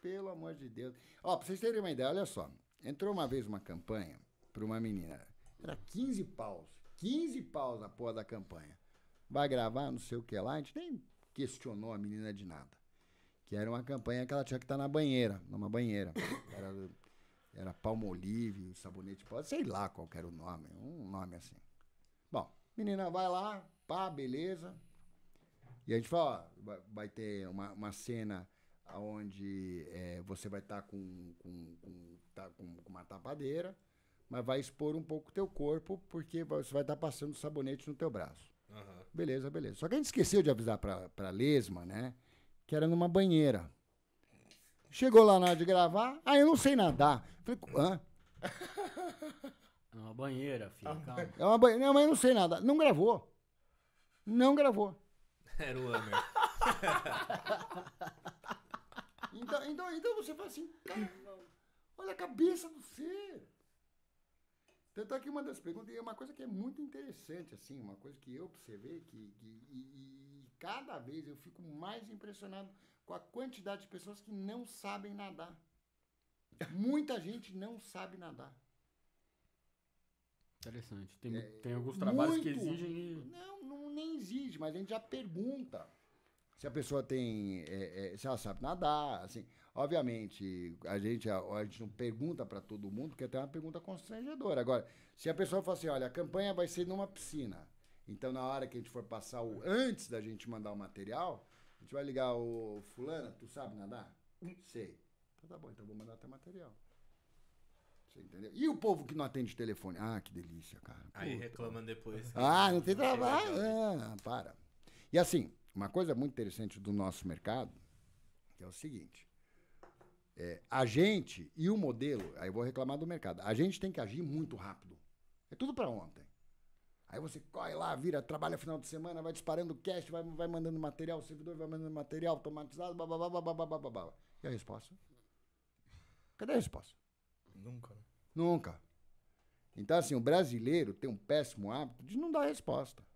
Pelo amor de Deus. Ó, pra vocês terem uma ideia, olha só. Entrou uma vez uma campanha pra uma menina. Era 15 paus. 15 paus a porra da campanha. Vai gravar, não sei o que lá. A gente nem questionou a menina de nada. Que era uma campanha que ela tinha que estar tá na banheira, numa banheira. Era, era palmolive, sabonete pó, sei lá qual era o nome, um nome assim. Bom, menina vai lá, pá, beleza. E a gente fala, ó, vai ter uma, uma cena onde é, você vai estar tá com, com, com, tá com, com uma tapadeira, mas vai expor um pouco o teu corpo, porque você vai estar tá passando sabonete no teu braço. Uhum. Beleza, beleza. Só que a gente esqueceu de avisar pra, pra lesma, né? Que era numa banheira. Chegou lá na hora de gravar, ah, eu não sei nadar. Falei, hã? É uma banheira, filho, ah, calma. É uma banheira, não, mas eu não sei nada. Não gravou. Não gravou. Era o Hammer. Então, então, então você fala assim, cara, olha a cabeça do ser. Tanto aqui é uma das perguntas, e é uma coisa que é muito interessante, assim, uma coisa que eu observei, que, que e, e, cada vez eu fico mais impressionado com a quantidade de pessoas que não sabem nadar. Muita gente não sabe nadar. Interessante. Tem, é, tem alguns trabalhos muito, que exigem. Não, não, nem exige, mas a gente já pergunta se a pessoa tem. É, é, se ela sabe nadar, assim. Obviamente, a gente, a, a gente não pergunta para todo mundo, porque é até é uma pergunta constrangedora. Agora, se a pessoa fala assim, olha, a campanha vai ser numa piscina. Então, na hora que a gente for passar o. Antes da gente mandar o material, a gente vai ligar o. Fulana, tu sabe nadar? Sei. Então tá bom, então vou mandar até material. Você entendeu? E o povo que não atende telefone? Ah, que delícia, cara. Puta. Aí reclamando depois. Ah, não tem trabalho. É, é. Ah, para. E assim, uma coisa muito interessante do nosso mercado é o seguinte: é, a gente e o modelo, aí eu vou reclamar do mercado, a gente tem que agir muito rápido. É tudo para ontem. Aí você corre lá, vira, trabalha final de semana, vai disparando cash, vai, vai mandando material, o servidor vai mandando material automatizado, blá, blá, blá. E a resposta? Cadê a resposta? Nunca. Né? Nunca. Então, assim, o brasileiro tem um péssimo hábito de não dar resposta.